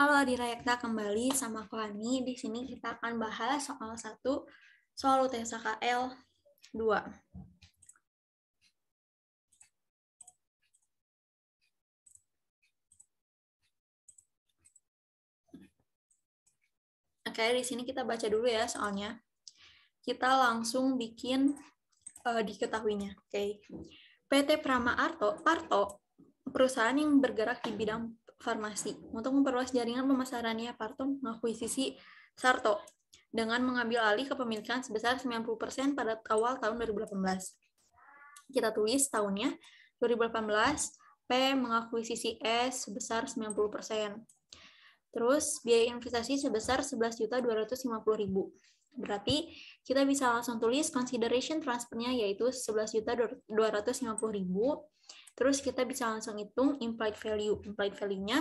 Halo Direkta kembali sama Fani. Di sini kita akan bahas soal satu soal UTS KL 2. Oke, di sini kita baca dulu ya soalnya. Kita langsung bikin uh, diketahuinya. Oke. PT Prama Arto, Parto, perusahaan yang bergerak di bidang farmasi untuk memperluas jaringan pemasarannya Parto mengakuisisi Sarto dengan mengambil alih kepemilikan sebesar 90% pada awal tahun 2018. Kita tulis tahunnya 2018 P mengakuisisi S sebesar 90%. Terus biaya investasi sebesar 11.250.000. Berarti kita bisa langsung tulis consideration transfernya yaitu 11.250.000 Terus kita bisa langsung hitung implied value. Implied value-nya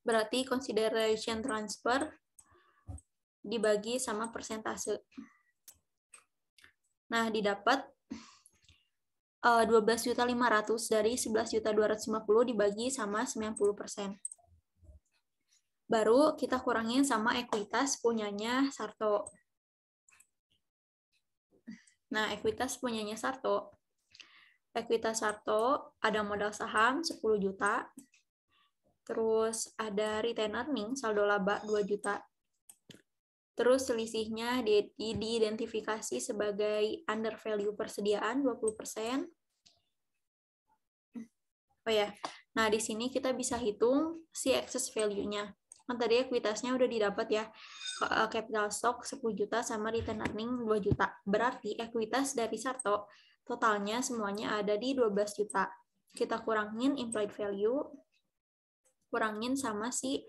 berarti consideration transfer dibagi sama persentase. Nah, didapat 12.500 eh, dari 11.250 dibagi sama 90%. Baru kita kurangin sama ekuitas punyanya Sarto. Nah, ekuitas punyanya Sarto Equita Sarto ada modal saham 10 juta, terus ada retain earning saldo laba 2 juta. Terus selisihnya diidentifikasi sebagai under value persediaan 20%. Oh ya, nah di sini kita bisa hitung si excess value-nya kan tadi ekuitasnya udah didapat ya eh, capital stock 10 juta sama return earning 2 juta. Berarti ekuitas dari Sarto totalnya semuanya ada di 12 juta. Kita kurangin implied value, kurangin sama si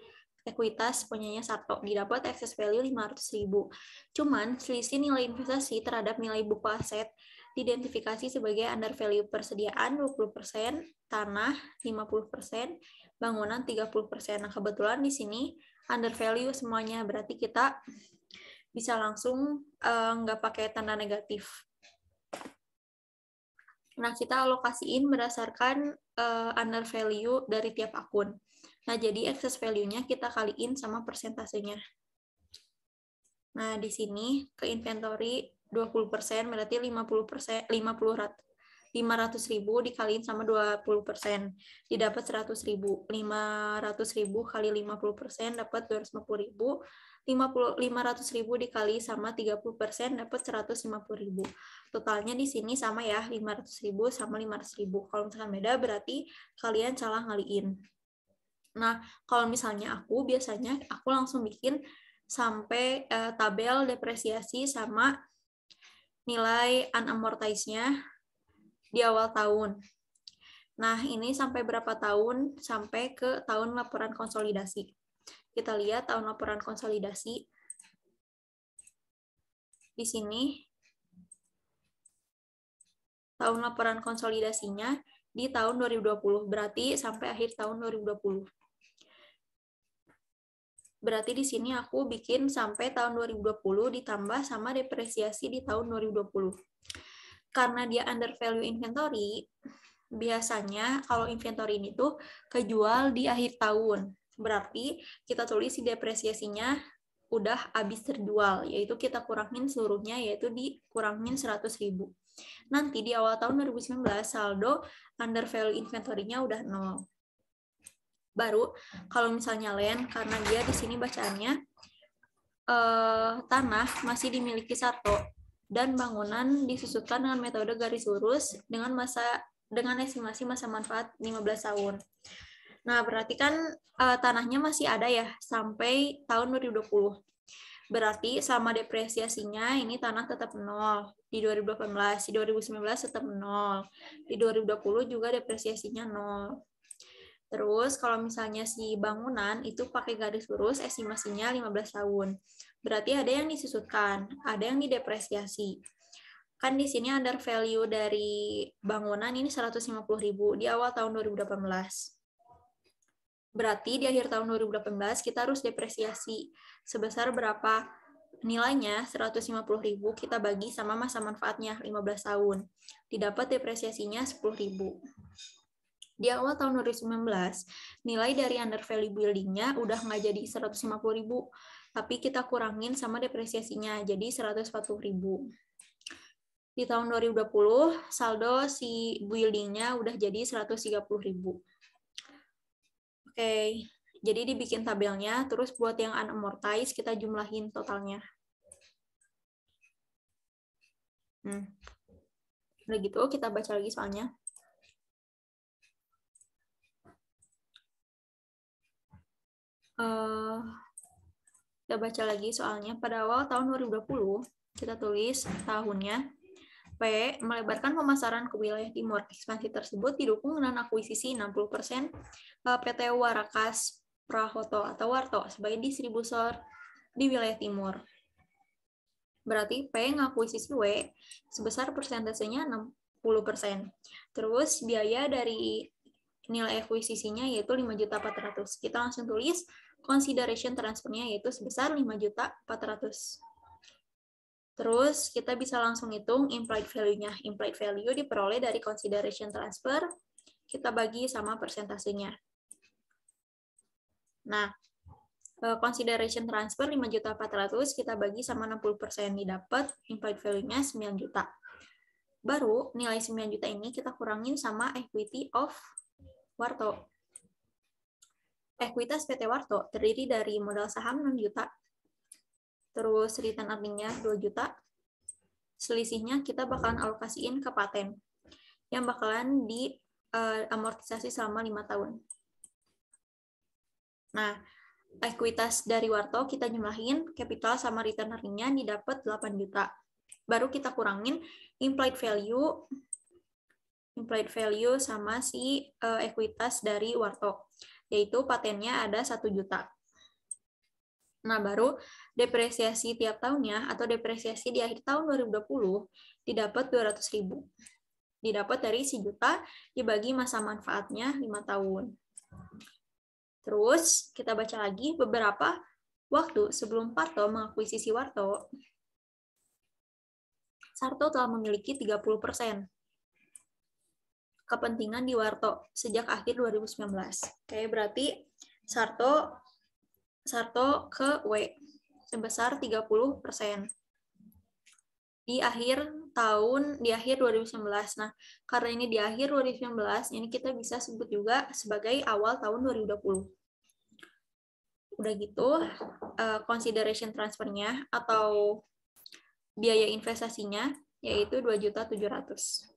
ekuitas punyanya Sarto. Didapat excess value 500 ribu. Cuman selisih nilai investasi terhadap nilai buku aset diidentifikasi sebagai under value persediaan 20%, tanah 50%, bangunan 30%. Nah, kebetulan di sini under value semuanya, berarti kita bisa langsung uh, nggak pakai tanda negatif. Nah, kita alokasiin berdasarkan uh, under value dari tiap akun. Nah, jadi excess value-nya kita kaliin sama persentasenya. Nah, di sini ke inventory 20 persen berarti 50 persen 50 rat 500 ribu dikaliin sama 20 persen didapat 100 ribu 500 ribu kali 50 persen dapat 250 ribu 50 500 ribu dikali sama 30 persen dapat 150 ribu totalnya di sini sama ya 500 ribu sama 500 ribu kalau misalkan beda berarti kalian salah ngaliin nah kalau misalnya aku biasanya aku langsung bikin sampai uh, tabel depresiasi sama nilai unamortized-nya di awal tahun. Nah, ini sampai berapa tahun? Sampai ke tahun laporan konsolidasi. Kita lihat tahun laporan konsolidasi. Di sini, tahun laporan konsolidasinya di tahun 2020, berarti sampai akhir tahun 2020. Berarti di sini aku bikin sampai tahun 2020 ditambah sama depresiasi di tahun 2020. Karena dia under value inventory, biasanya kalau inventory ini tuh kejual di akhir tahun. Berarti kita tulis si depresiasinya udah habis terjual, yaitu kita kurangin seluruhnya, yaitu dikurangin 100 ribu. Nanti di awal tahun 2019, saldo under value inventory-nya udah nol baru kalau misalnya Len karena dia di sini bacaannya eh, tanah masih dimiliki Sato dan bangunan disusutkan dengan metode garis lurus dengan masa dengan estimasi masa manfaat 15 tahun. Nah, berarti kan eh, tanahnya masih ada ya sampai tahun 2020. Berarti sama depresiasinya ini tanah tetap nol di 2018, di 2019 tetap nol, di 2020 juga depresiasinya nol. Terus kalau misalnya si bangunan itu pakai garis lurus estimasinya 15 tahun. Berarti ada yang disusutkan, ada yang didepresiasi. Kan di sini under value dari bangunan ini 150.000 di awal tahun 2018. Berarti di akhir tahun 2018 kita harus depresiasi sebesar berapa nilainya 150.000 kita bagi sama masa manfaatnya 15 tahun. Didapat depresiasinya 10.000 di awal tahun 2019 nilai dari under value buildingnya udah nggak jadi 150 ribu tapi kita kurangin sama depresiasinya jadi 140 ribu di tahun 2020 saldo si buildingnya udah jadi 130 ribu oke okay. jadi dibikin tabelnya terus buat yang unamortized kita jumlahin totalnya hmm. udah gitu kita baca lagi soalnya Eh, kita baca lagi soalnya pada awal tahun 2020 kita tulis tahunnya P melebarkan pemasaran ke wilayah timur. Ekspansi tersebut didukung dengan akuisisi 60% PT eh, Warakas Prahoto atau Warto sebagai distributor di wilayah timur. Berarti P ngakuisisi W sebesar persentasenya 60%. Terus biaya dari nilai akuisisinya yaitu juta 5.400. Kita langsung tulis consideration transfernya yaitu sebesar juta 5.400. Terus kita bisa langsung hitung implied value-nya. Implied value diperoleh dari consideration transfer, kita bagi sama persentasenya. Nah, eh, consideration transfer juta 5.400 kita bagi sama 60% didapat implied value-nya 9 juta. Baru nilai 9 juta ini kita kurangin sama equity of Warto. Ekuitas PT Warto terdiri dari modal saham 6 juta, terus return earningnya 2 juta, selisihnya kita bakalan alokasiin ke paten yang bakalan di uh, amortisasi selama lima tahun. Nah, ekuitas dari Warto kita jumlahin capital sama return earningnya didapat 8 juta. Baru kita kurangin implied value implied value sama si uh, ekuitas dari Wartok, yaitu patennya ada satu juta. Nah, baru depresiasi tiap tahunnya atau depresiasi di akhir tahun 2020 didapat 200 ribu. Didapat dari si juta dibagi masa manfaatnya lima tahun. Terus kita baca lagi beberapa waktu sebelum Parto mengakuisisi Warto, Sarto telah memiliki 30 persen kepentingan di Warto sejak akhir 2019. Oke, berarti Sarto Sarto ke W sebesar 30 persen di akhir tahun di akhir 2019. Nah, karena ini di akhir 2019, ini kita bisa sebut juga sebagai awal tahun 2020. Udah gitu, uh, consideration transfernya atau biaya investasinya yaitu 2.700.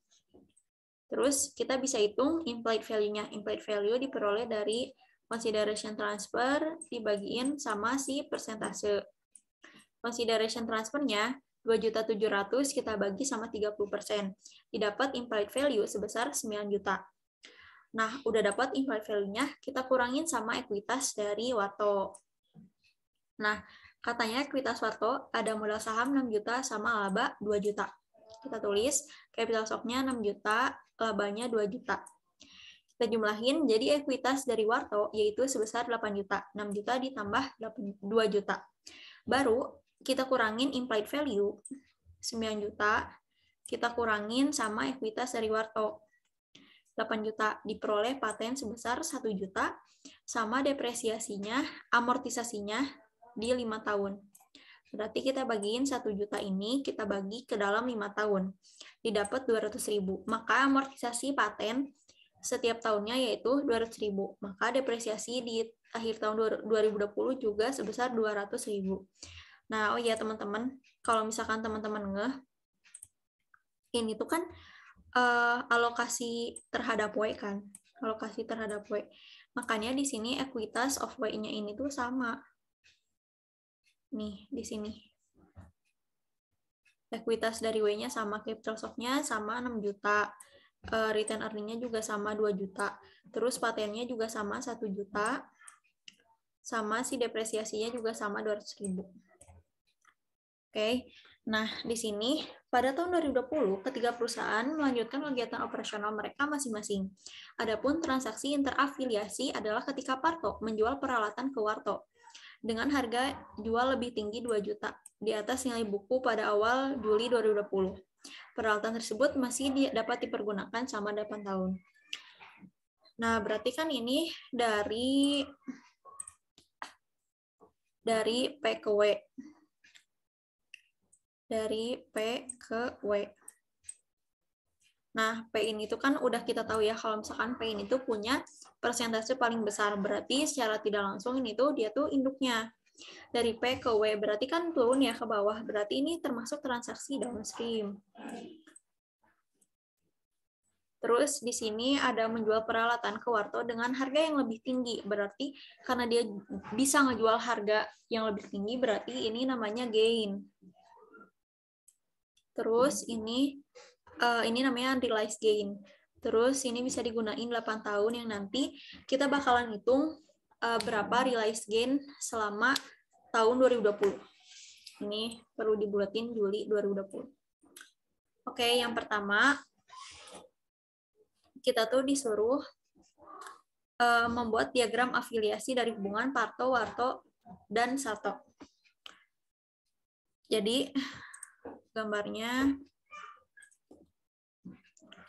Terus kita bisa hitung implied value-nya. Implied value diperoleh dari consideration transfer dibagiin sama si persentase. Consideration transfernya 2.700 kita bagi sama 30%. Didapat implied value sebesar 9 juta. Nah, udah dapat implied value-nya, kita kurangin sama ekuitas dari Wato. Nah, katanya ekuitas Wato ada modal saham 6 juta sama laba 2 juta. Kita tulis capital stock-nya 6 juta, labanya 2 juta. Kita jumlahin, jadi ekuitas dari Warto yaitu sebesar 8 juta, 6 juta ditambah 8, 2 juta. Baru kita kurangin implied value 9 juta, kita kurangin sama ekuitas dari Warto 8 juta diperoleh paten sebesar 1 juta sama depresiasinya, amortisasinya di 5 tahun. Berarti kita bagiin 1 juta ini, kita bagi ke dalam 5 tahun. Didapat 200 ribu. Maka amortisasi paten setiap tahunnya yaitu 200 ribu. Maka depresiasi di akhir tahun 2020 juga sebesar 200 ribu. Nah, oh ya teman-teman, kalau misalkan teman-teman ngeh, ini tuh kan uh, alokasi terhadap WE kan, alokasi terhadap WE. Makanya di sini ekuitas of we nya ini tuh sama. Nih, di sini. Ekuitas dari W-nya sama capital stock-nya sama 6 juta. Uh, return earning-nya juga sama 2 juta. Terus patennya juga sama 1 juta. Sama si depresiasinya juga sama 200 ribu. Oke, okay. nah di sini pada tahun 2020 ketiga perusahaan melanjutkan kegiatan operasional mereka masing-masing. Adapun transaksi interafiliasi adalah ketika Parto menjual peralatan ke Warto dengan harga jual lebih tinggi 2 juta di atas nilai buku pada awal Juli 2020. Peralatan tersebut masih dapat dipergunakan selama 8 tahun. Nah, berarti kan ini dari dari PKW. Dari PKW. ke W. Nah, pain itu kan udah kita tahu ya kalau misalkan pain itu punya persentase paling besar. Berarti secara tidak langsung ini tuh dia tuh induknya. Dari P ke W berarti kan turun ya ke bawah. Berarti ini termasuk transaksi downstream. Terus di sini ada menjual peralatan ke Warto dengan harga yang lebih tinggi. Berarti karena dia bisa ngejual harga yang lebih tinggi berarti ini namanya gain. Terus ini uh, ini namanya realized gain. Terus ini bisa digunain 8 tahun yang nanti kita bakalan hitung uh, berapa realized gain selama tahun 2020. Ini perlu dibuletin Juli 2020. Oke, yang pertama kita tuh disuruh uh, membuat diagram afiliasi dari hubungan Parto, Warto, dan Sato. Jadi gambarnya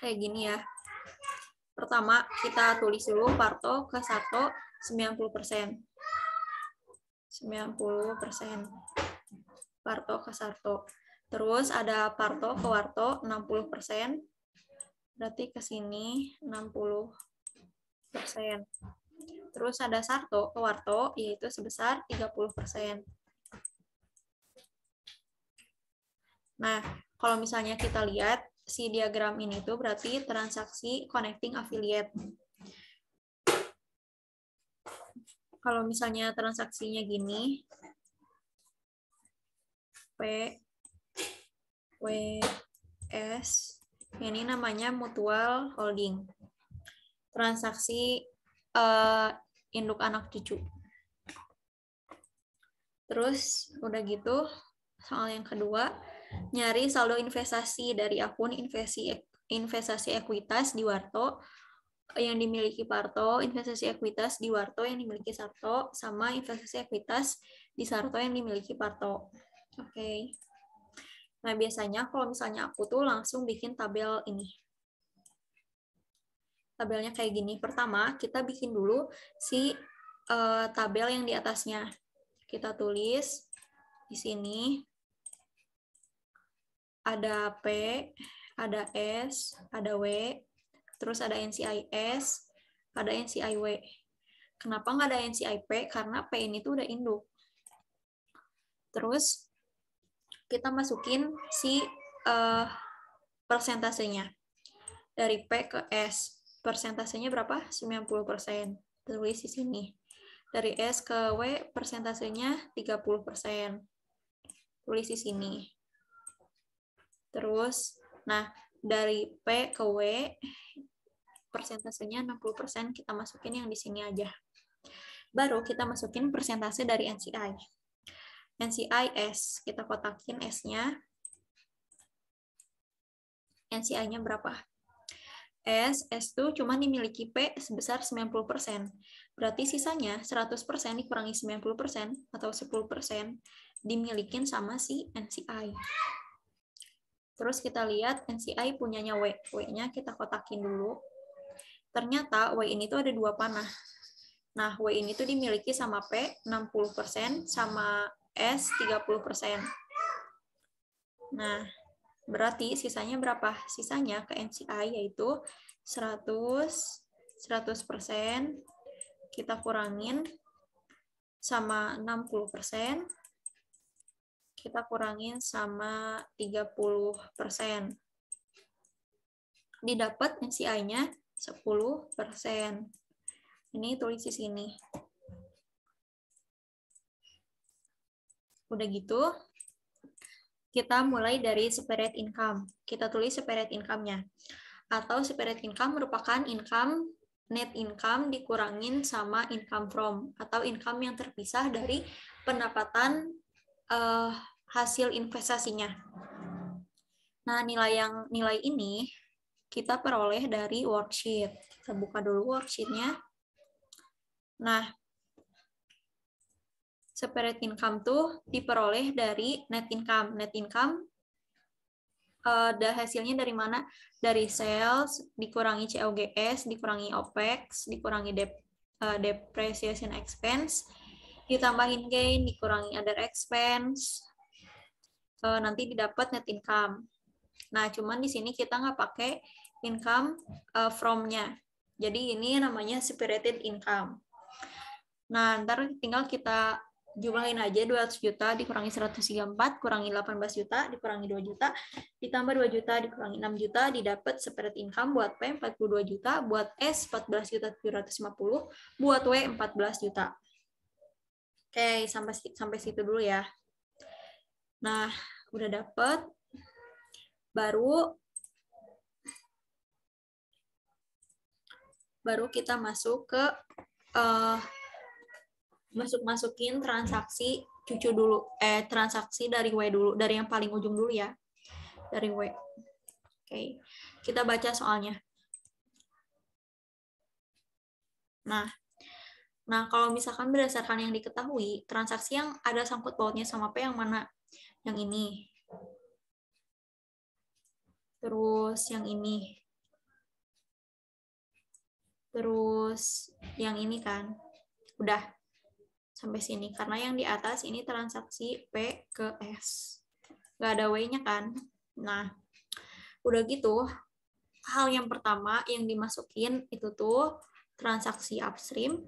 kayak gini ya. Pertama, kita tulis dulu parto ke 1 90%. 90%. Parto ke 1. Terus ada parto ke warto 60%. Berarti ke sini 60%. Terus ada sarto ke warto yaitu sebesar 30%. Nah, kalau misalnya kita lihat si diagram ini tuh berarti transaksi connecting affiliate. Kalau misalnya transaksinya gini, P, W, S, ya ini namanya mutual holding. Transaksi uh, induk anak cucu. Terus udah gitu, soal yang kedua, nyari saldo investasi dari akun investasi investasi ekuitas di Warto yang dimiliki Parto, investasi ekuitas di Warto yang dimiliki Sarto, sama investasi ekuitas di Sarto yang dimiliki Parto. Oke. Okay. Nah, biasanya kalau misalnya aku tuh langsung bikin tabel ini. Tabelnya kayak gini. Pertama, kita bikin dulu si uh, tabel yang di atasnya. Kita tulis di sini ada P, ada S, ada W, terus ada NCIS, ada NCIW. Kenapa nggak ada NCIP? Karena P ini tuh udah induk. Terus kita masukin si uh, persentasenya. Dari P ke S, persentasenya berapa? 90%. Tulis di sini. Dari S ke W, persentasenya 30%. Tulis di sini. Terus, nah dari P ke W persentasenya 60% kita masukin yang di sini aja. Baru kita masukin persentase dari NCI. NCI S, kita kotakin S-nya. NCI-nya berapa? S, S itu cuma dimiliki P sebesar 90%. Berarti sisanya 100% dikurangi 90% atau 10% dimiliki sama si NCI. Terus kita lihat NCI punyanya W. W-nya kita kotakin dulu. Ternyata W ini tuh ada dua panah. Nah, W ini tuh dimiliki sama P 60% sama S 30%. Nah, berarti sisanya berapa? Sisanya ke NCI yaitu 100 100% kita kurangin sama persen kita kurangin sama 30%. Didapat NCI-nya 10%. Ini tulis di sini. Udah gitu, kita mulai dari separate income. Kita tulis separate income-nya. Atau separate income merupakan income net income dikurangin sama income from atau income yang terpisah dari pendapatan uh, hasil investasinya. Nah, nilai yang nilai ini kita peroleh dari worksheet. Kita buka dulu worksheetnya. Nah, separate income tuh diperoleh dari net income. Net income eh, ada hasilnya dari mana? Dari sales dikurangi COGS, dikurangi OPEX, dikurangi dep, uh, depreciation expense, ditambahin gain, dikurangi other expense, uh, nanti didapat net income. Nah, cuman di sini kita nggak pakai income uh, from-nya. Jadi ini namanya separated income. Nah, ntar tinggal kita jumlahin aja 200 juta dikurangi 134, kurangi 18 juta, dikurangi 2 juta, ditambah 2 juta, dikurangi 6 juta, didapat separate income buat P 42 juta, buat S 14 juta 750, buat W 14 juta. Oke, sampai sampai situ dulu ya. Nah, udah dapet. Baru baru kita masuk ke uh, eh, masuk masukin transaksi cucu dulu eh transaksi dari W dulu dari yang paling ujung dulu ya dari W oke okay. kita baca soalnya nah nah kalau misalkan berdasarkan yang diketahui transaksi yang ada sangkut pautnya sama P yang mana yang ini. Terus yang ini. Terus yang ini kan. Udah sampai sini. Karena yang di atas ini transaksi P ke S. Nggak ada W-nya kan? Nah, udah gitu, hal yang pertama yang dimasukin itu tuh transaksi upstream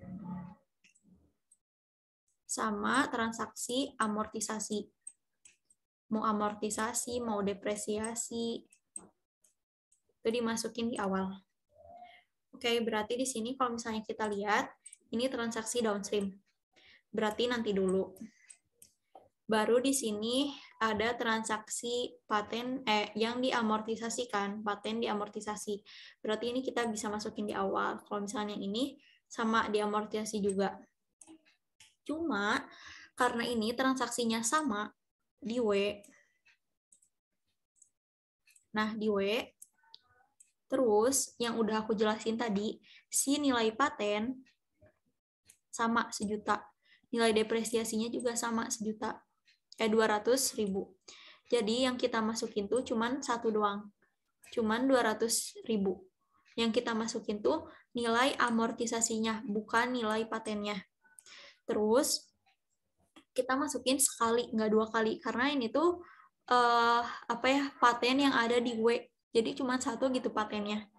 sama transaksi amortisasi mau amortisasi, mau depresiasi. Itu dimasukin di awal. Oke, berarti di sini kalau misalnya kita lihat, ini transaksi downstream. Berarti nanti dulu. Baru di sini ada transaksi paten eh, yang diamortisasikan, paten diamortisasi. Berarti ini kita bisa masukin di awal. Kalau misalnya ini sama diamortisasi juga. Cuma karena ini transaksinya sama, di W. Nah, di W, terus yang udah aku jelasin tadi, si nilai paten sama sejuta. Nilai depresiasinya juga sama sejuta, eh 200 ribu. Jadi yang kita masukin tuh cuman satu doang, cuman 200 ribu. Yang kita masukin tuh nilai amortisasinya, bukan nilai patennya. Terus, kita masukin sekali nggak dua kali karena ini tuh uh, apa ya paten yang ada di W jadi cuma satu gitu patennya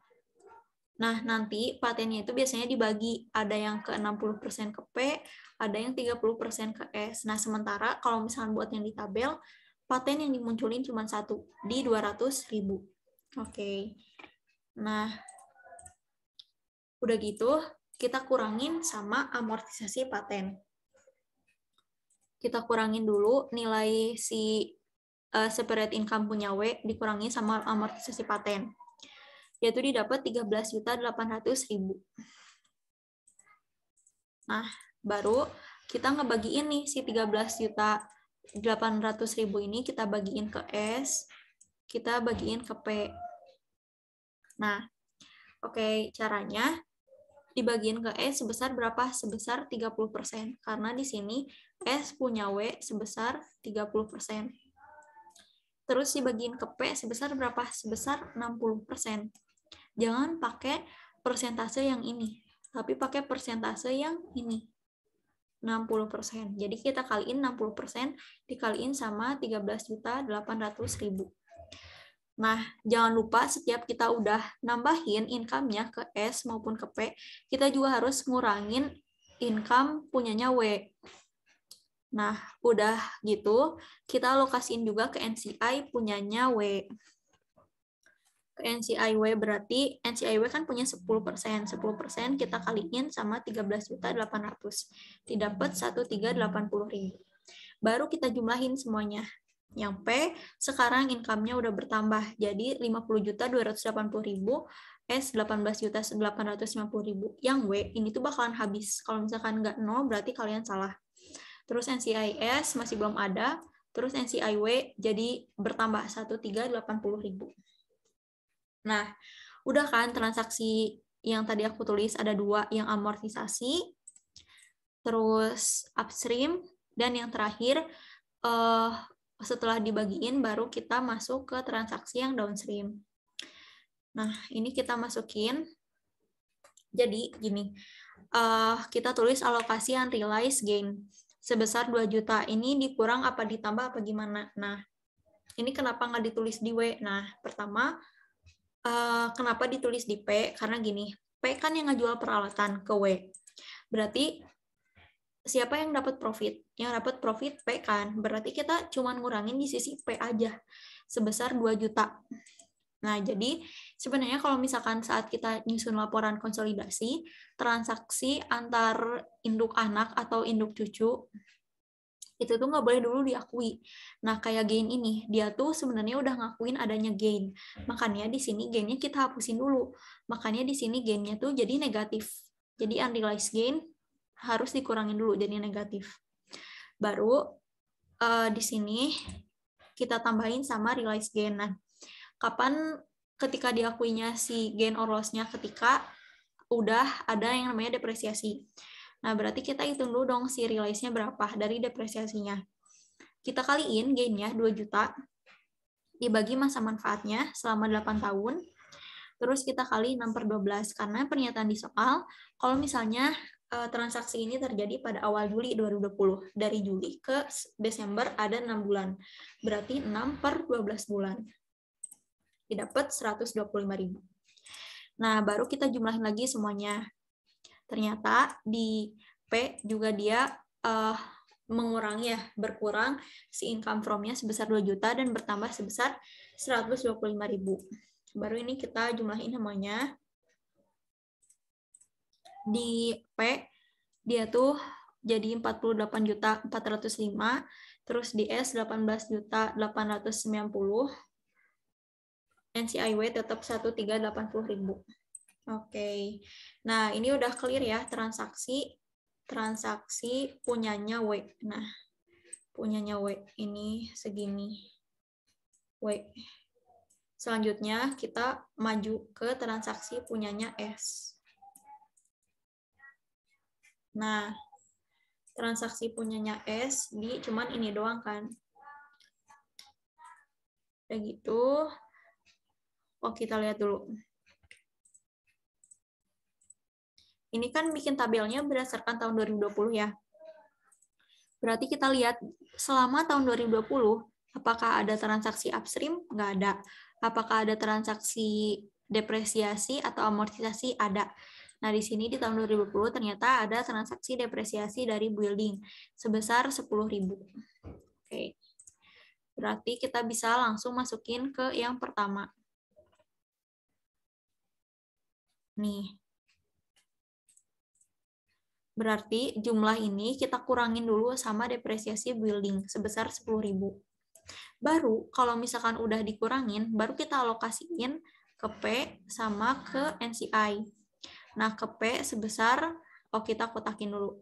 Nah, nanti patennya itu biasanya dibagi. Ada yang ke 60% ke P, ada yang 30% ke S. Nah, sementara kalau misalnya buat yang di tabel, paten yang dimunculin cuma satu, di 200 ribu. Oke. Okay. Nah, udah gitu, kita kurangin sama amortisasi paten kita kurangin dulu nilai si uh, separate income punya W dikurangi sama amortisasi paten. Yaitu didapat 13.800.000. Nah, baru kita ngebagiin nih si 13.800.000 ini kita bagiin ke S, kita bagiin ke P. Nah, oke, okay, caranya dibagiin ke S sebesar berapa? Sebesar 30%. Karena di sini S punya W sebesar 30%. Terus dibagiin ke P sebesar berapa? Sebesar 60%. Jangan pakai persentase yang ini, tapi pakai persentase yang ini. 60%. Jadi kita kaliin 60% dikaliin sama 13.800.000. Nah, jangan lupa setiap kita udah nambahin income-nya ke S maupun ke P, kita juga harus ngurangin income punyanya W. Nah, udah gitu, kita lokasin juga ke NCI punyanya W. Ke NCI W berarti NCI W kan punya 10%. 10% kita kaliin sama juta 13.800. Didapat ribu Baru kita jumlahin semuanya. Yang P, sekarang income-nya udah bertambah. Jadi juta ribu S juta ribu Yang W, ini tuh bakalan habis. Kalau misalkan nggak nol, berarti kalian salah terus NCIS masih belum ada, terus NCIW jadi bertambah 1380000 Nah, udah kan transaksi yang tadi aku tulis ada dua yang amortisasi, terus upstream, dan yang terakhir eh setelah dibagiin baru kita masuk ke transaksi yang downstream. Nah, ini kita masukin. Jadi gini, uh, kita tulis alokasi unrealized gain sebesar 2 juta. Ini dikurang apa ditambah apa gimana? Nah, ini kenapa nggak ditulis di W? Nah, pertama, eh, kenapa ditulis di P? Karena gini, P kan yang ngejual peralatan ke W. Berarti siapa yang dapat profit? Yang dapat profit P kan. Berarti kita cuma ngurangin di sisi P aja sebesar 2 juta. Nah, jadi sebenarnya kalau misalkan saat kita nyusun laporan konsolidasi, transaksi antar induk anak atau induk cucu itu tuh nggak boleh dulu diakui. Nah, kayak gain ini, dia tuh sebenarnya udah ngakuin adanya gain. Makanya di sini gainnya kita hapusin dulu. Makanya di sini gainnya tuh jadi negatif. Jadi unrealized gain harus dikurangin dulu jadi negatif. Baru uh, di sini kita tambahin sama realized gain. Nah, kapan ketika diakuinya si gain or loss-nya ketika udah ada yang namanya depresiasi. Nah, berarti kita hitung dulu dong si realize nya berapa dari depresiasinya. Kita kaliin gain-nya 2 juta, dibagi masa manfaatnya selama 8 tahun, terus kita kali 6 per 12, karena pernyataan di soal, kalau misalnya eh, transaksi ini terjadi pada awal Juli 2020. Dari Juli ke Desember ada 6 bulan. Berarti 6 per 12 bulan didapat 125.000. Nah, baru kita jumlahin lagi semuanya. Ternyata di P juga dia uh, mengurangi ya, berkurang si income from-nya sebesar 2 juta dan bertambah sebesar 125.000. Baru ini kita jumlahin semuanya. Di P dia tuh jadi 48 juta 405, terus di S 18 juta 890, NCIW tetap 1380000 Oke. Okay. Nah, ini udah clear ya transaksi transaksi punyanya W. Nah, punyanya W ini segini. W. Selanjutnya kita maju ke transaksi punyanya S. Nah, transaksi punyanya S di cuman ini doang kan. Kayak gitu, Oh, kita lihat dulu. Ini kan bikin tabelnya berdasarkan tahun 2020 ya. Berarti kita lihat selama tahun 2020, apakah ada transaksi upstream? Nggak ada. Apakah ada transaksi depresiasi atau amortisasi? Ada. Nah, di sini di tahun 2020 ternyata ada transaksi depresiasi dari building sebesar 10.000. Oke. Berarti kita bisa langsung masukin ke yang pertama. Nih. Berarti jumlah ini kita kurangin dulu sama depresiasi building sebesar 10.000. Baru kalau misalkan udah dikurangin, baru kita alokasiin ke P sama ke NCI. Nah, ke P sebesar, oh kita kotakin dulu.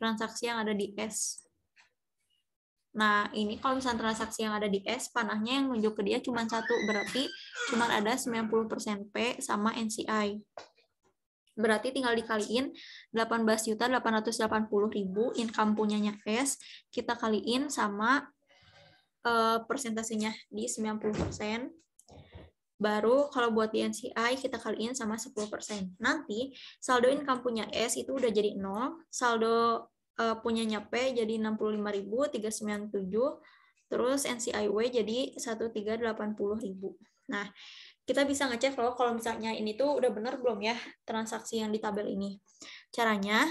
Transaksi yang ada di S. Nah, ini kalau misalnya transaksi yang ada di S, panahnya yang menunjuk ke dia cuma satu, berarti cuma ada 90% P sama NCI. Berarti tinggal dikaliin 18.880.000 income punyanya S, kita kaliin sama uh, persentasenya di 90%. Baru kalau buat di NCI kita kaliin sama 10%. Nanti saldo income punya S itu udah jadi 0, saldo uh, punyanya P jadi 65.397, terus NCIW jadi 1380.000. Nah, kita bisa ngecek loh kalau misalnya ini tuh udah bener belum ya transaksi yang di tabel ini. Caranya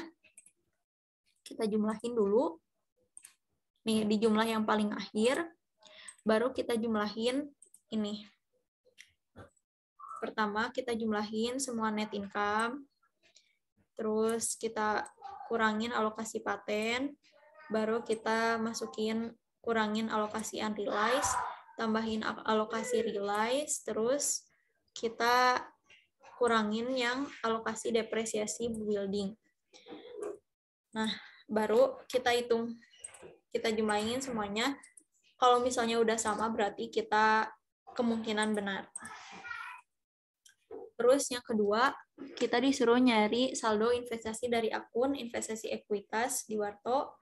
kita jumlahin dulu. Nih, di jumlah yang paling akhir baru kita jumlahin ini. Pertama kita jumlahin semua net income. Terus kita kurangin alokasi paten, baru kita masukin kurangin alokasi unrealized, tambahin alokasi realized, terus kita kurangin yang alokasi depresiasi building. Nah, baru kita hitung, kita jumlahin semuanya. Kalau misalnya udah sama, berarti kita kemungkinan benar. Terus yang kedua, kita disuruh nyari saldo investasi dari akun investasi ekuitas di Warto,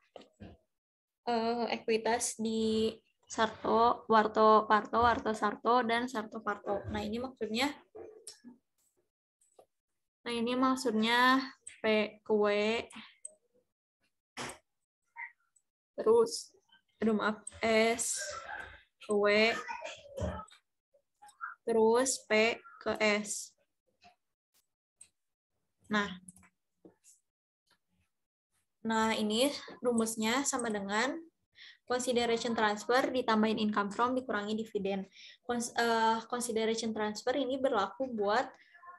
eh, ekuitas di Sarto, Warto Parto, Warto Sarto, dan Sarto Parto. Nah, ini maksudnya Nah, ini maksudnya PQ terus aduh maaf S W terus P ke S. Nah, nah ini rumusnya sama dengan consideration transfer ditambahin income from dikurangi dividen. Eh, consideration transfer ini berlaku buat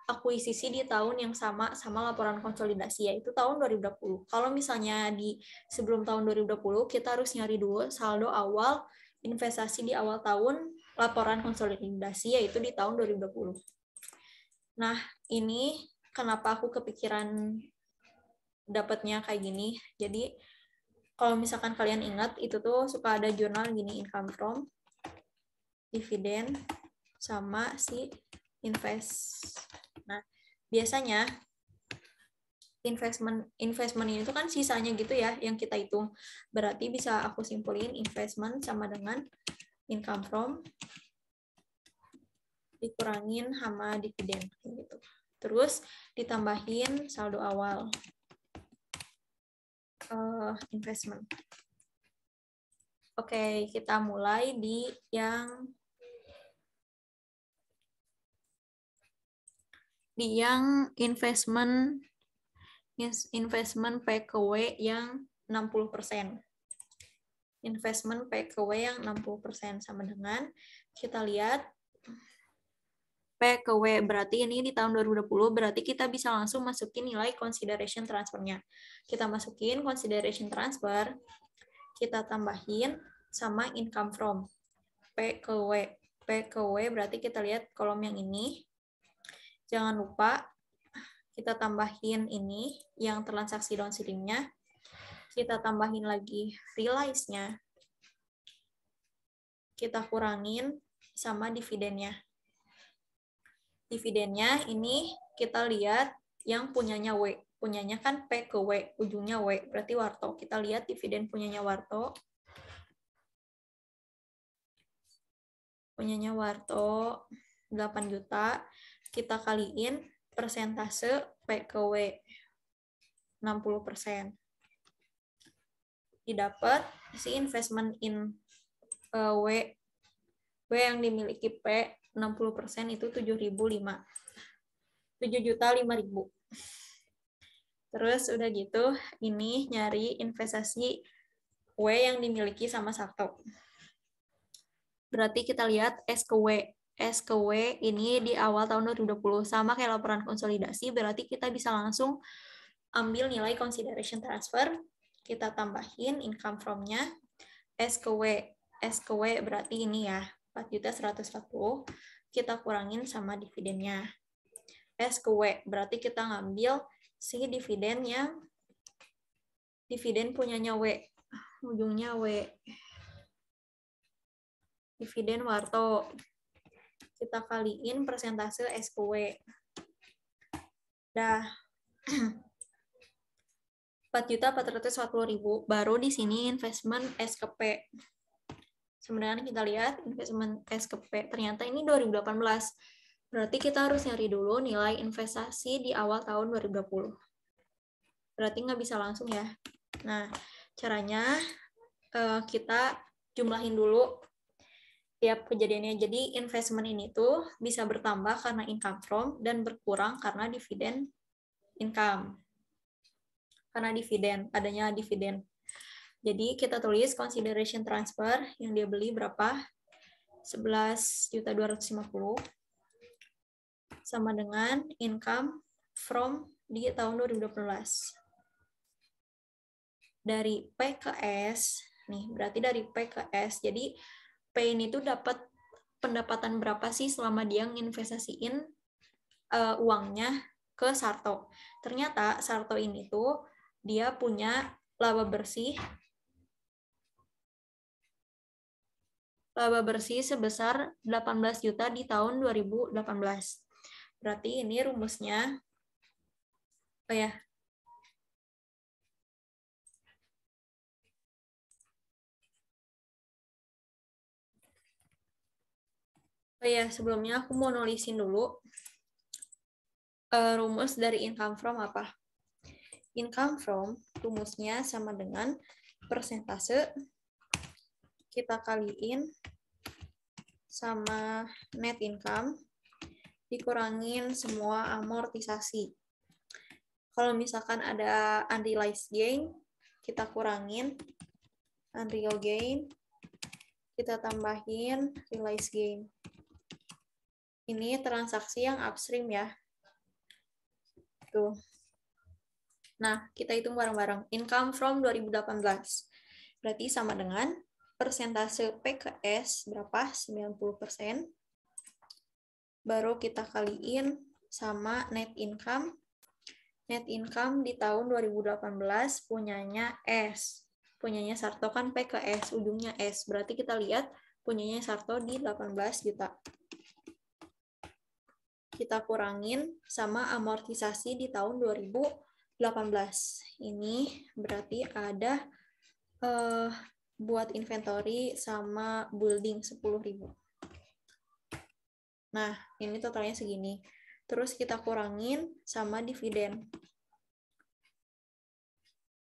akuisisi di tahun yang sama sama laporan konsolidasi yaitu tahun 2020. Kalau misalnya di sebelum tahun 2020 kita harus nyari dulu saldo awal investasi di awal tahun laporan konsolidasi yaitu di tahun 2020. Nah, ini kenapa aku kepikiran dapatnya kayak gini. Jadi kalau misalkan kalian ingat itu tuh suka ada jurnal gini income from dividen sama si invest. Nah, biasanya investment investment ini tuh kan sisanya gitu ya yang kita hitung. Berarti bisa aku simpulin investment sama dengan income from dikurangin sama dividen gitu terus ditambahin saldo awal uh, investment. Oke, okay, kita mulai di yang di yang investment investment PKW yang 60%. Investment PKW yang 60% sama dengan kita lihat P ke W. Berarti ini di tahun 2020, berarti kita bisa langsung masukin nilai consideration transfernya. Kita masukin consideration transfer, kita tambahin sama income from. P ke W. P ke W berarti kita lihat kolom yang ini. Jangan lupa kita tambahin ini yang transaksi downstream-nya. Kita tambahin lagi realize-nya. Kita kurangin sama dividennya dividennya ini kita lihat yang punyanya W. Punyanya kan P ke W, ujungnya W, berarti Warto. Kita lihat dividen punyanya Warto. Punyanya Warto 8 juta. Kita kaliin persentase P ke W 60 persen. Didapat si investment in eh, W W yang dimiliki P 60% itu 7.005. juta Terus udah gitu, ini nyari investasi W yang dimiliki sama Sabto. Berarti kita lihat S ke W. S ke W ini di awal tahun 2020 sama kayak laporan konsolidasi, berarti kita bisa langsung ambil nilai consideration transfer, kita tambahin income from-nya, S ke W. S ke W berarti ini ya, 4 juta 140 kita kurangin sama dividennya S ke W berarti kita ngambil si dividen yang dividen punyanya W ujungnya W dividen Warto kita kaliin persentase S ke W dah 4.440.000 baru di sini investment SKP sebenarnya kita lihat investment SKP ternyata ini 2018 berarti kita harus nyari dulu nilai investasi di awal tahun 2020 berarti nggak bisa langsung ya nah caranya eh, kita jumlahin dulu tiap kejadiannya. Jadi investment ini tuh bisa bertambah karena income from dan berkurang karena dividen income. Karena dividen, adanya dividen. Jadi kita tulis consideration transfer yang dia beli berapa? 11.250 sama dengan income from di tahun 2012. Dari P ke S, nih berarti dari P ke S. Jadi P ini tuh dapat pendapatan berapa sih selama dia nginvestasiin uh, uangnya ke Sarto. Ternyata Sarto ini tuh dia punya laba bersih laba bersih sebesar 18 juta di tahun 2018. Berarti ini rumusnya apa oh ya? Oh ya, sebelumnya aku mau nulisin dulu uh, rumus dari income from apa? Income from rumusnya sama dengan persentase kita kaliin sama net income dikurangin semua amortisasi. Kalau misalkan ada unrealized gain, kita kurangin unreal gain, kita tambahin realized gain. Ini transaksi yang upstream ya. Tuh. Nah, kita hitung bareng-bareng. Income from 2018. Berarti sama dengan persentase PKS berapa? 90%. Baru kita kaliin sama net income. Net income di tahun 2018 punyanya S. Punyanya Sarto kan PKS, ujungnya S. Berarti kita lihat punyanya Sarto di 18 juta. Kita kurangin sama amortisasi di tahun 2018. Ini berarti ada eh, buat inventory sama building 10.000. Nah, ini totalnya segini. Terus kita kurangin sama dividen.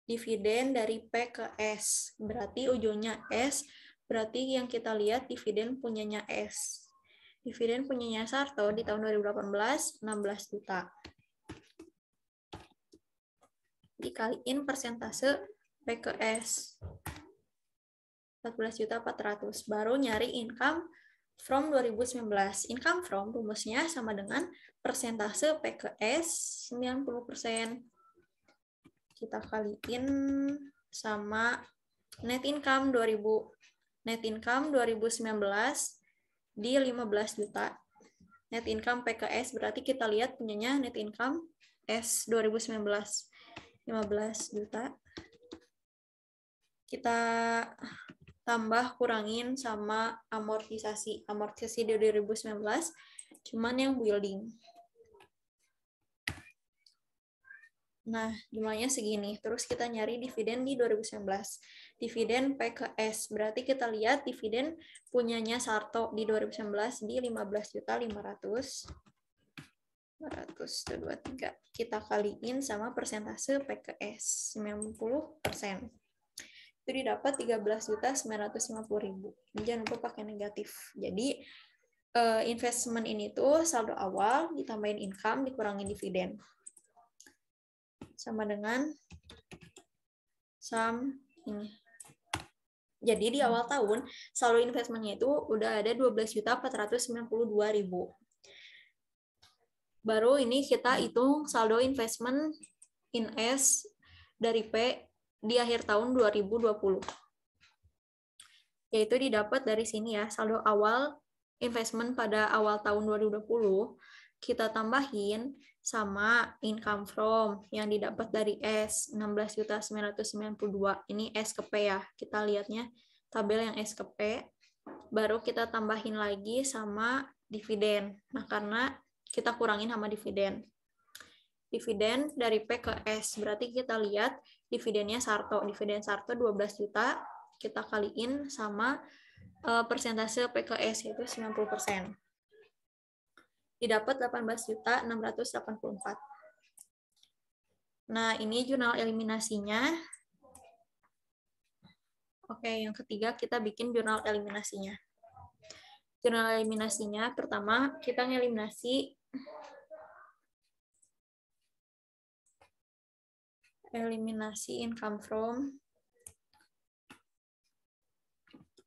Dividen dari P ke S. Berarti ujungnya S, berarti yang kita lihat dividen punyanya S. Dividen punyanya Sarto di tahun 2018, 16 juta. Dikaliin persentase P ke S. 14 juta 400 baru nyari income from 2019. Income from rumusnya sama dengan persentase PKS 90%. Kita kaliin sama net income 2000 net income 2019 di 15 juta. Net income PKS berarti kita lihat punyanya net income S 2019 15 juta. Kita tambah kurangin sama amortisasi. Amortisasi di 2019 cuman yang building. Nah, jumlahnya segini. Terus kita nyari dividen di 2019. Dividen PKS. Berarti kita lihat dividen punyanya Sarto di 2019 di juta 15.500. 100, 2, 3. Kita kaliin sama persentase PKS, 90 persen itu didapat 13.950.000. Jangan lupa pakai negatif. Jadi eh, investment ini tuh saldo awal ditambahin income dikurangin dividen. Sama dengan sum ini. Jadi di awal tahun saldo investmentnya itu udah ada 12.492.000. Baru ini kita hitung saldo investment in S dari P di akhir tahun 2020. Yaitu didapat dari sini ya, saldo awal investment pada awal tahun 2020 kita tambahin sama income from yang didapat dari S 16.992. Ini S ke P ya. Kita lihatnya tabel yang S ke P. Baru kita tambahin lagi sama dividen. Nah, karena kita kurangin sama dividen. Dividen dari P ke S. Berarti kita lihat dividennya Sarto. Dividen Sarto 12 juta, kita kaliin sama uh, persentase PKS yaitu 90%. Didapat 18 juta 684. Nah, ini jurnal eliminasinya. Oke, yang ketiga kita bikin jurnal eliminasinya. Jurnal eliminasinya pertama kita ngeliminasi eliminasi income from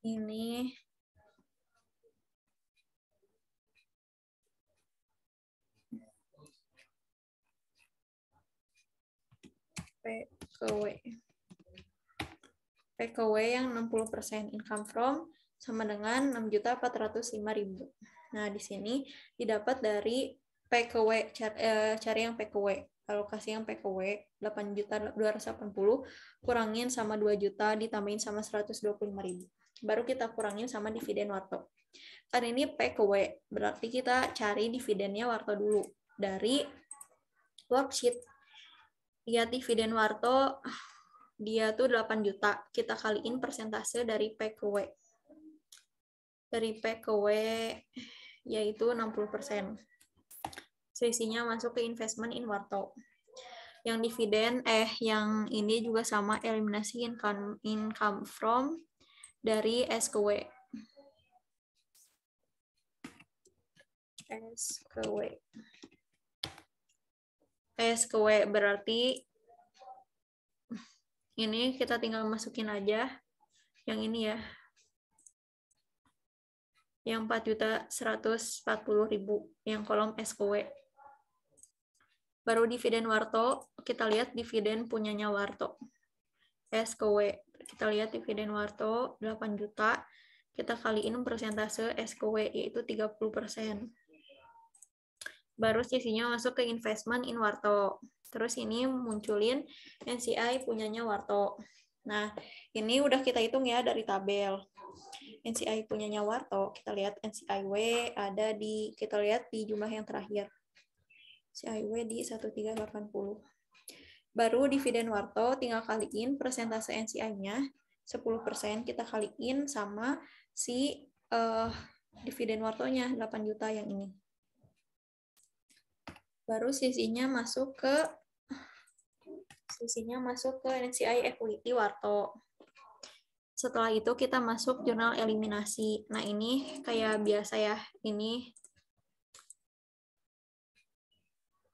ini P ke W. P ke W yang 60% income from sama dengan 6.405.000. Nah, di sini didapat dari P ke W, cari, eh, cari yang P ke W alokasi yang PKW 8 juta 280 kurangin sama 2 juta ditambahin sama 125 ribu baru kita kurangin sama dividen warto karena ini PKW berarti kita cari dividennya warto dulu dari worksheet Lihat dividen warto dia tuh 8 juta kita kaliin persentase dari PKW dari PKW yaitu 60 persen sisinya masuk ke investment in Warto. Yang dividen eh yang ini juga sama eliminasi income income from dari SKW. SKW. SKW berarti ini kita tinggal masukin aja yang ini ya. Yang 4.140.000 juta yang kolom SKW baru dividen Warto kita lihat dividen punyanya Warto SKW kita lihat dividen Warto 8 juta kita kaliin persentase SKW yaitu 30 persen baru sisinya masuk ke investment in Warto terus ini munculin NCI punyanya Warto nah ini udah kita hitung ya dari tabel NCI punyanya Warto kita lihat NCIW ada di kita lihat di jumlah yang terakhir CIW di 1380. Baru dividen warto tinggal kaliin persentase NCI-nya 10% kita kaliin sama si uh, dividen wartonya 8 juta yang ini. Baru sisinya masuk ke sisinya masuk ke NCI equity warto. Setelah itu kita masuk jurnal eliminasi. Nah, ini kayak biasa ya. Ini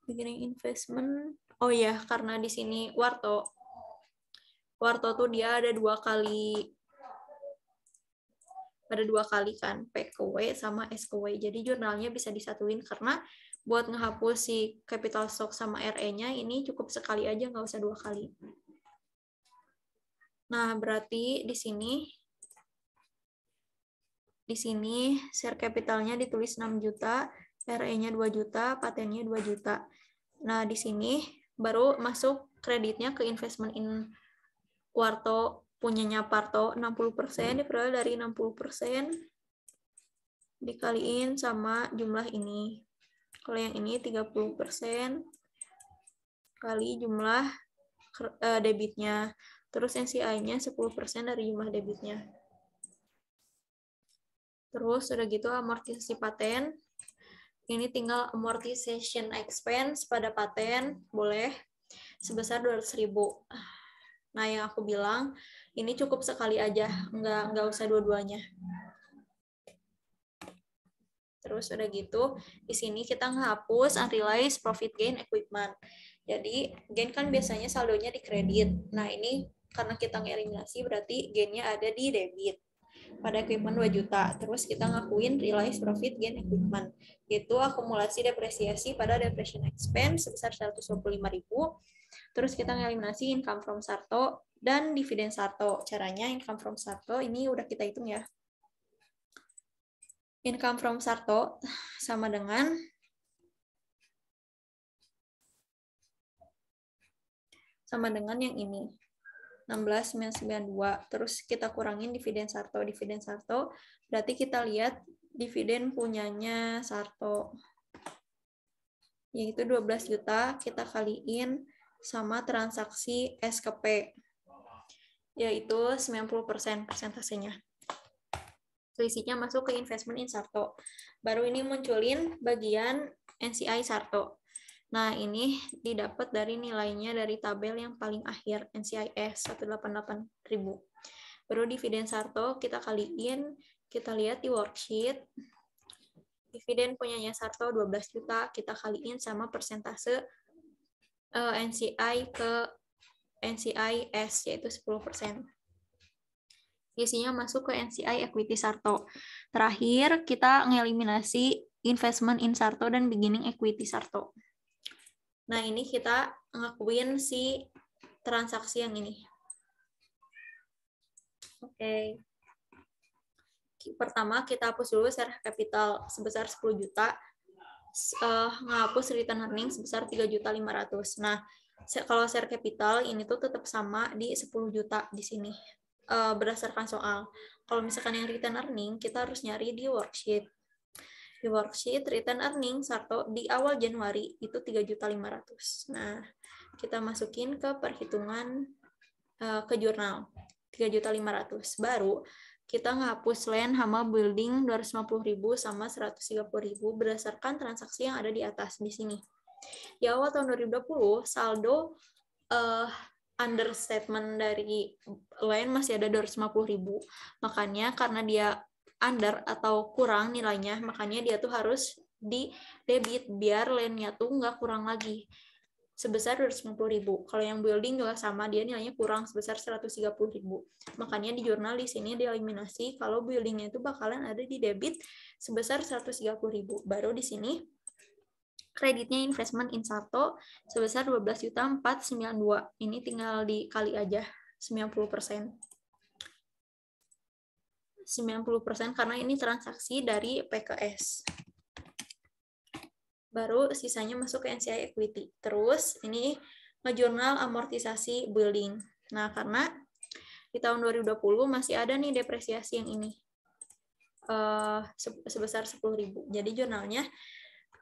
beginning investment oh ya karena di sini Warto Warto tuh dia ada dua kali ada dua kali kan PKW sama SKW jadi jurnalnya bisa disatuin karena buat ngehapus si capital stock sama RE-nya ini cukup sekali aja nggak usah dua kali nah berarti di sini di sini share capitalnya ditulis 6 juta RE-nya 2 juta, patennya 2 juta. Nah, di sini baru masuk kreditnya ke investment in Warto punyanya Parto 60% diperoleh dari 60% dikaliin sama jumlah ini. Kalau yang ini 30% kali jumlah eh, debitnya. Terus NCI-nya 10% dari jumlah debitnya. Terus sudah gitu amortisasi paten ini tinggal amortization expense pada paten, boleh, sebesar 200 ribu. Nah, yang aku bilang, ini cukup sekali aja, nggak, nggak usah dua-duanya. Terus udah gitu, di sini kita ngehapus unrealized profit gain equipment. Jadi, gain kan biasanya saldonya di kredit. Nah, ini karena kita ngeliminasi berarti gainnya ada di debit pada equipment 2 juta. Terus kita ngakuin realized profit gain equipment. Itu akumulasi depresiasi pada depression expense sebesar 125 ribu. Terus kita ngeliminasi income from Sarto dan dividen Sarto. Caranya income from Sarto ini udah kita hitung ya. Income from Sarto sama dengan sama dengan yang ini. 16992 sembilan dua Terus kita kurangin dividen Sarto. Dividen Sarto berarti kita lihat dividen punyanya Sarto. Yaitu 12 juta kita kaliin sama transaksi SKP yaitu sembilan Yaitu 90% persentasenya. Selisihnya masuk ke investment in Sarto. Baru ini munculin bagian NCI Sarto. Nah, ini didapat dari nilainya dari tabel yang paling akhir, NCIS 188.000. Baru dividen Sarto kita kaliin, kita lihat di worksheet. Dividen punyanya Sarto 12 juta, kita kaliin sama persentase uh, eh, NCI ke NCIS, yaitu 10%. Isinya masuk ke NCI Equity Sarto. Terakhir, kita ngeliminasi investment in Sarto dan beginning equity Sarto. Nah, ini kita ngakuin si transaksi yang ini. Oke. Okay. Pertama, kita hapus dulu share capital sebesar 10 juta. Uh, eh, ngapus return earning sebesar 3.500. Nah, kalau share capital ini tuh tetap sama di 10 juta di sini. Uh, berdasarkan soal. Kalau misalkan yang return earning, kita harus nyari di worksheet di worksheet return earning Sarto di awal Januari itu 3.500. Nah, kita masukin ke perhitungan uh, ke jurnal 3.500. Baru kita ngapus land hama building 250.000 sama 130.000 berdasarkan transaksi yang ada di atas di sini. Di awal tahun 2020 saldo uh, understatement dari lain masih ada 250.000. Makanya karena dia under atau kurang nilainya, makanya dia tuh harus di debit biar lainnya tuh nggak kurang lagi sebesar 250.000. ribu. Kalau yang building juga sama, dia nilainya kurang sebesar puluh ribu. Makanya di jurnal di sini dieliminasi kalau buildingnya itu bakalan ada di debit sebesar puluh ribu. Baru di sini kreditnya investment in satu sebesar belas juta dua Ini tinggal dikali aja 90 persen. 90% karena ini transaksi dari PKS. Baru sisanya masuk ke NCI equity. Terus ini ngejurnal amortisasi building. Nah, karena di tahun 2020 masih ada nih depresiasi yang ini. Uh, sebesar 10.000. Jadi jurnalnya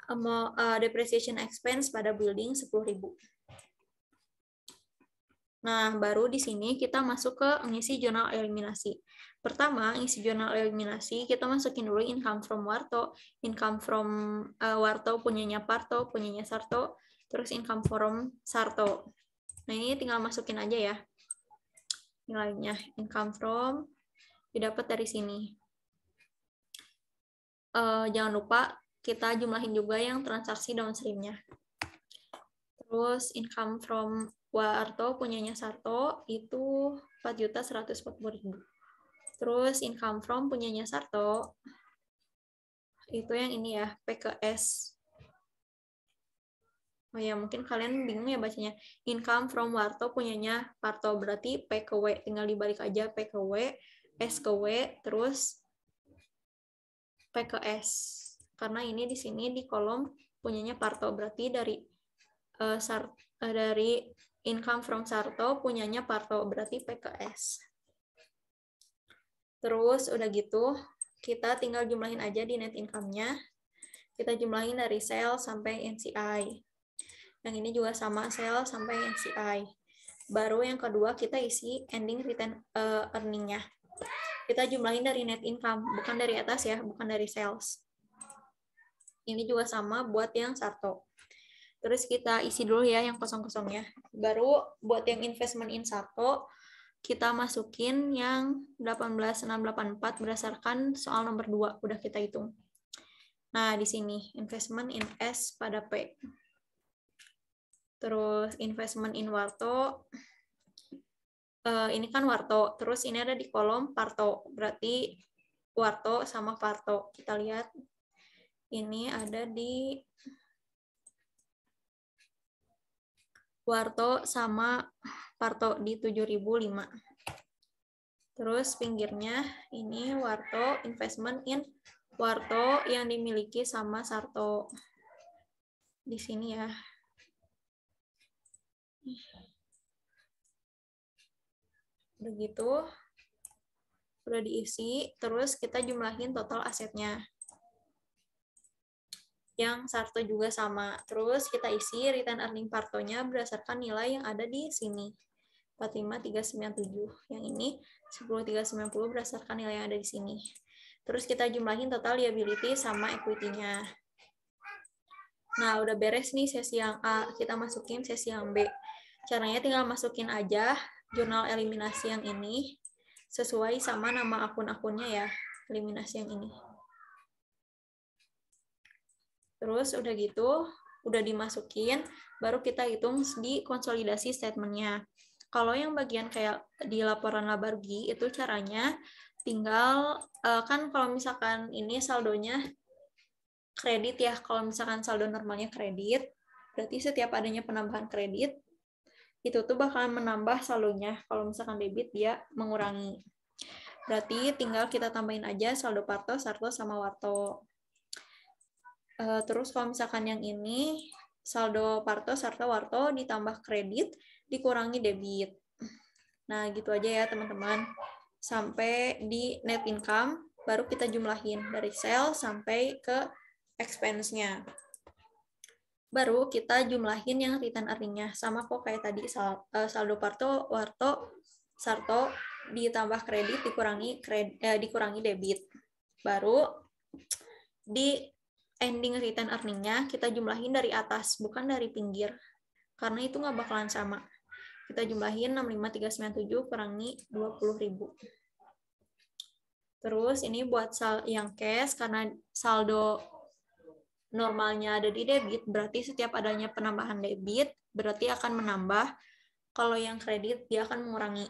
um, uh, depreciation expense pada building 10.000. Nah, baru di sini kita masuk ke ngisi jurnal eliminasi. Pertama, ngisi jurnal eliminasi, kita masukin dulu income from Warto, income from uh, Warto punyanya Parto, punyanya Sarto, terus income from Sarto. Nah, ini tinggal masukin aja ya nilainya. Income from didapat dari sini. Uh, jangan lupa kita jumlahin juga yang transaksi downstream-nya. Terus income from Warto punyanya Sarto itu 4.140.000. Terus income from punyanya Sarto itu yang ini ya, PKS. Oh ya, mungkin kalian bingung ya bacanya. Income from Warto punyanya Parto berarti PKW. Tinggal dibalik aja PKW, SKW, terus PKS. Karena ini di sini di kolom punyanya Parto berarti dari uh, eh, Sarto eh, dari income from Sarto punyanya Parto, berarti PKS. Terus udah gitu, kita tinggal jumlahin aja di net income-nya. Kita jumlahin dari sales sampai NCI. Yang ini juga sama sales sampai NCI. Baru yang kedua kita isi ending return uh, earning-nya. Kita jumlahin dari net income, bukan dari atas ya, bukan dari sales. Ini juga sama buat yang Sarto. Terus kita isi dulu ya yang kosong-kosongnya. Baru buat yang investment in satu, kita masukin yang 18684 berdasarkan soal nomor 2 udah kita hitung. Nah, di sini investment in S pada P. Terus investment in Warto. Uh, ini kan Warto. Terus ini ada di kolom Parto. Berarti Warto sama Parto. Kita lihat ini ada di Warto sama Parto di 7005. Terus pinggirnya ini Warto investment in Warto yang dimiliki sama Sarto. Di sini ya. Begitu. Udah diisi, terus kita jumlahin total asetnya yang Sarto juga sama. Terus kita isi return earning partonya berdasarkan nilai yang ada di sini. 45397. Yang ini 10390 berdasarkan nilai yang ada di sini. Terus kita jumlahin total liability sama equity-nya. Nah, udah beres nih sesi yang A. Kita masukin sesi yang B. Caranya tinggal masukin aja jurnal eliminasi yang ini sesuai sama nama akun-akunnya ya, eliminasi yang ini. Terus udah gitu, udah dimasukin, baru kita hitung di konsolidasi statementnya. Kalau yang bagian kayak di laporan rugi itu caranya tinggal eh, kan kalau misalkan ini saldonya kredit ya, kalau misalkan saldo normalnya kredit, berarti setiap adanya penambahan kredit itu tuh bakalan menambah saldonya. Kalau misalkan debit dia mengurangi. Berarti tinggal kita tambahin aja saldo parto, sarto sama warto. Eh, terus kalau misalkan yang ini saldo parto serta warto ditambah kredit dikurangi debit. Nah, gitu aja ya teman-teman. Sampai di net income baru kita jumlahin dari sales sampai ke expense-nya. Baru kita jumlahin yang return earning-nya. Sama kok kayak tadi eh, saldo parto, warto, sarto ditambah kredit dikurangi kredit, eh, dikurangi debit. Baru di ending return earningnya kita jumlahin dari atas, bukan dari pinggir. Karena itu nggak bakalan sama. Kita jumlahin 65397 kurangi 20.000. Terus ini buat sal yang cash karena saldo normalnya ada di debit, berarti setiap adanya penambahan debit berarti akan menambah. Kalau yang kredit dia akan mengurangi.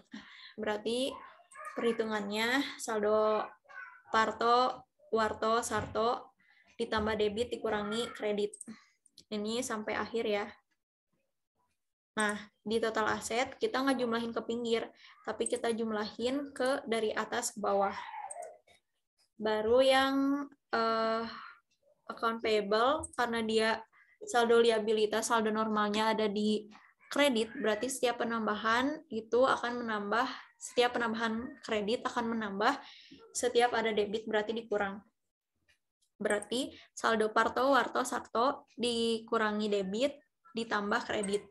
Berarti perhitungannya saldo Parto, Warto, Sarto ditambah debit dikurangi kredit. Ini sampai akhir ya. Nah, di total aset kita nggak jumlahin ke pinggir, tapi kita jumlahin ke dari atas ke bawah. Baru yang uh, account payable karena dia saldo liabilitas, saldo normalnya ada di kredit, berarti setiap penambahan itu akan menambah, setiap penambahan kredit akan menambah, setiap ada debit berarti dikurang. Berarti saldo parto, warto, sarto dikurangi debit, ditambah kredit.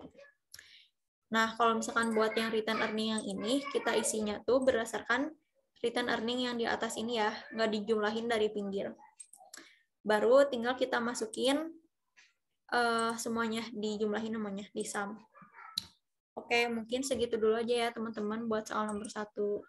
Nah, kalau misalkan buat yang return earning yang ini, kita isinya tuh berdasarkan return earning yang di atas ini ya, nggak dijumlahin dari pinggir. Baru tinggal kita masukin uh, semuanya, dijumlahin namanya, di sum. Oke, mungkin segitu dulu aja ya teman-teman buat soal nomor satu.